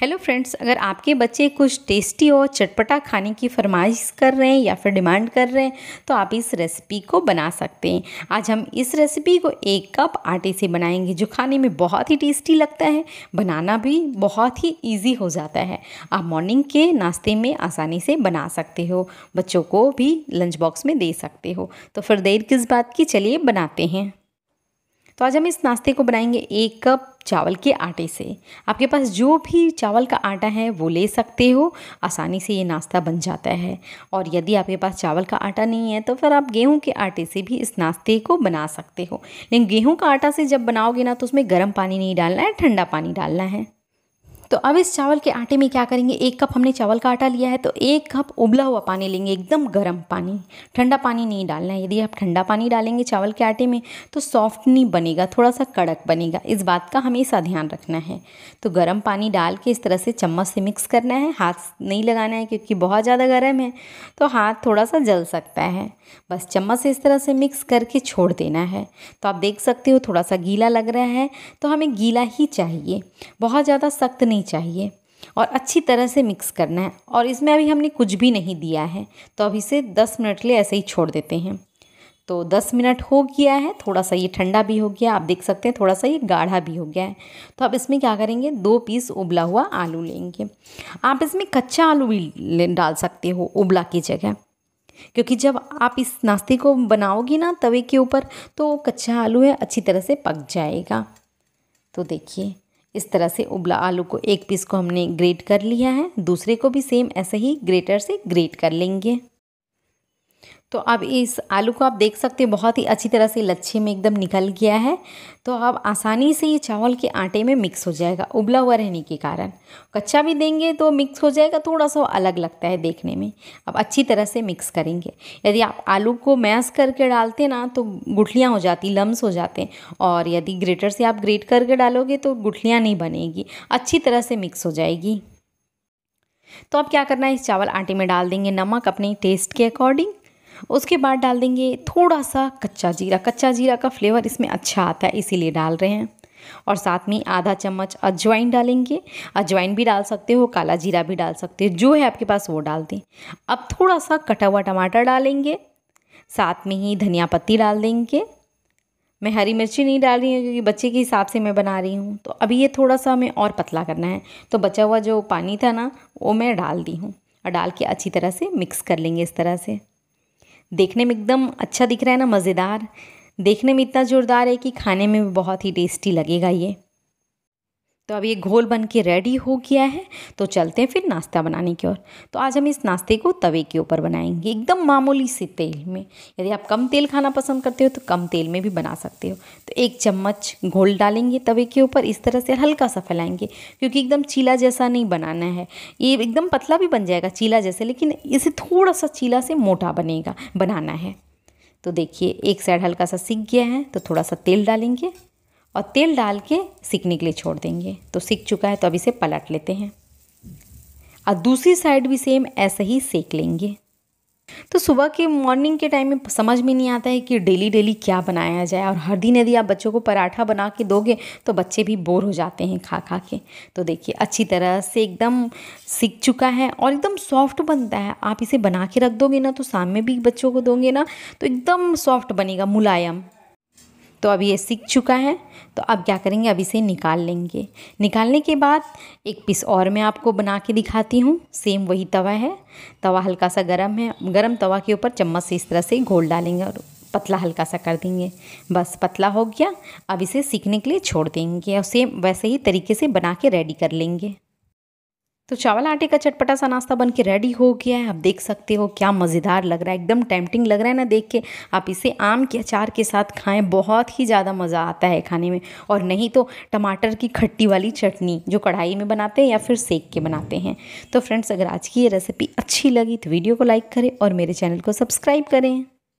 hello friends अगर आपके बच्चे कुछ टेस्टी और चटपटा खाने की फरमाइश कर रहे हैं या फिर डिमांड कर रहे हैं तो आप इस रेसिपी को बना सकते हैं आज हम इस रेसिपी को एक कप आटे से बनाएंगे जो खाने में बहुत ही टेस्टी लगता है बनाना भी बहुत ही इजी हो जाता है आप मॉर्निंग के नाश्ते में आसानी से बना सकते हो बच्चों को भी लंच बॉक्स में दे सकते हो तो फिर देर किस बात की चलिए बनाते हैं तो आज हम इस नाश्ते को बनाएंगे एक कप चावल के आटे से आपके पास जो भी चावल का आटा है वो ले सकते हो आसानी से ये नाश्ता बन जाता है और यदि आपके पास चावल का आटा नहीं है तो फिर आप गेहूं के आटे से भी इस नाश्ते को बना सकते हो लेकिन गेहूं का आटा से जब बनाओगे ना तो उसमें गर्म पानी नहीं डालना है ठंडा पानी डालना है तो अब इस चावल के आटे में क्या करेंगे एक कप हमने चावल का आटा लिया है तो एक कप उबला हुआ पानी लेंगे एकदम गर्म पानी ठंडा पानी नहीं डालना है यदि आप ठंडा पानी डालेंगे चावल के आटे में तो सॉफ्ट नहीं बनेगा थोड़ा सा कड़क बनेगा इस बात का हमेशा ध्यान रखना है तो गर्म पानी डाल के इस तरह से चम्मच से मिक्स करना है हाथ नहीं लगाना है क्योंकि बहुत ज़्यादा गर्म है तो हाथ थोड़ा सा जल सकता है बस चम्मच से इस तरह से मिक्स करके छोड़ देना है तो आप देख सकते हो थोड़ा सा गीला लग रहा है तो हमें गीला ही चाहिए बहुत ज़्यादा सख्त नहीं करनी चाहिए और अच्छी तरह से मिक्स करना है और इसमें अभी हमने कुछ भी नहीं दिया है तो अब इसे दस मिनट के लिए ऐसे ही छोड़ देते हैं तो दस मिनट हो गया है थोड़ा सा ये ठंडा भी हो गया आप देख सकते हैं थोड़ा सा ये गाढ़ा भी हो गया है तो अब इसमें क्या करेंगे दो पीस उबला हुआ आलू लेंगे आप इसमें कच्चा आलू भी डाल सकते हो उबला की जगह क्योंकि जब आप इस नाश्ते को बनाओगी ना तवे के ऊपर तो कच्चा आलू है अच्छी तरह से पक जाएगा तो देखिए इस तरह से उबला आलू को एक पीस को हमने ग्रेट कर लिया है दूसरे को भी सेम ऐसे ही ग्रेटर से ग्रेट कर लेंगे तो अब इस आलू को आप देख सकते हैं बहुत ही अच्छी तरह से लच्छे में एकदम निकल गया है तो अब आसानी से ये चावल के आटे में मिक्स हो जाएगा उबला हुआ रहने के कारण कच्चा भी देंगे तो मिक्स हो जाएगा थोड़ा सा अलग लगता है देखने में अब अच्छी तरह से मिक्स करेंगे यदि आप आलू को मैस करके डालते ना तो गुठलियाँ हो जाती लम्स हो जाते और यदि ग्रेटर से आप ग्रेट करके डालोगे तो गुठलियाँ नहीं बनेगी अच्छी तरह से मिक्स हो जाएगी तो अब क्या करना है इस चावल आटे में डाल देंगे नमक अपने टेस्ट के अकॉर्डिंग उसके बाद डाल देंगे थोड़ा सा कच्चा जीरा कच्चा जीरा का फ्लेवर इसमें अच्छा आता है इसीलिए डाल रहे हैं और साथ में आधा चम्मच अजवाइन डालेंगे अजवाइन भी डाल सकते हो काला जीरा भी डाल सकते हो जो है आपके पास वो डाल दें अब थोड़ा सा कटा हुआ टमाटर डालेंगे साथ में ही धनिया पत्ती डाल देंगे मैं हरी मिर्ची नहीं डाल रही हूँ क्योंकि बच्चे के हिसाब से मैं बना रही हूँ तो अभी ये थोड़ा सा हमें और पतला करना है तो बचा हुआ जो पानी था ना वो मैं डाल दी हूँ और डाल के अच्छी तरह से मिक्स कर लेंगे इस तरह से देखने में एकदम अच्छा दिख रहा है ना मज़ेदार देखने में इतना ज़ोरदार है कि खाने में भी बहुत ही टेस्टी लगेगा ये तो अब ये घोल बन के रेडी हो गया है तो चलते हैं फिर नाश्ता बनाने की ओर तो आज हम इस नाश्ते को तवे के ऊपर बनाएंगे एकदम मामूली से तेल में यदि आप कम तेल खाना पसंद करते हो तो कम तेल में भी बना सकते हो तो एक चम्मच घोल डालेंगे तवे के ऊपर इस तरह से हल्का सा फैलाएंगे क्योंकि एकदम चीला जैसा नहीं बनाना है ये एकदम पतला भी बन जाएगा चीला जैसे लेकिन इसे थोड़ा सा चीला से मोटा बनेगा बनाना है तो देखिए एक साइड हल्का सा सीख गया है तो थोड़ा सा तेल डालेंगे और तेल डाल के सीखने के लिए छोड़ देंगे तो सीख चुका है तो अब इसे पलट लेते हैं और दूसरी साइड भी सेम ऐसे ही सेक लेंगे तो सुबह के मॉर्निंग के टाइम में समझ में नहीं आता है कि डेली डेली क्या बनाया जाए और हर दिन यदि आप बच्चों को पराठा बना के दोगे तो बच्चे भी बोर हो जाते हैं खा खा के तो देखिए अच्छी तरह से एकदम सीख चुका है और एकदम सॉफ्ट बनता है आप इसे बना के रख दोगे ना तो शाम में भी बच्चों को दोगे ना तो एकदम सॉफ्ट बनेगा मुलायम तो अब ये सीख चुका है तो अब क्या करेंगे अब इसे निकाल लेंगे निकालने के बाद एक पीस और मैं आपको बना के दिखाती हूँ सेम वही तवा है तवा हल्का सा गर्म है गर्म तवा के ऊपर चम्मच से इस तरह से घोल डालेंगे और पतला हल्का सा कर देंगे बस पतला हो गया अब इसे सीखने के लिए छोड़ देंगे और सेम वैसे ही तरीके से बना के रेडी कर लेंगे तो चावल आटे का चटपटा सा नाश्ता बन के रेडी हो गया है आप देख सकते हो क्या मज़ेदार लग रहा है एकदम टेम्पटिंग लग रहा है ना देख के आप इसे आम के अचार के साथ खाएं बहुत ही ज़्यादा मज़ा आता है खाने में और नहीं तो टमाटर की खट्टी वाली चटनी जो कढ़ाई में बनाते हैं या फिर सेक के बनाते हैं तो फ्रेंड्स अगर आज की ये रेसिपी अच्छी लगी तो वीडियो को लाइक करें और मेरे चैनल को सब्सक्राइब करें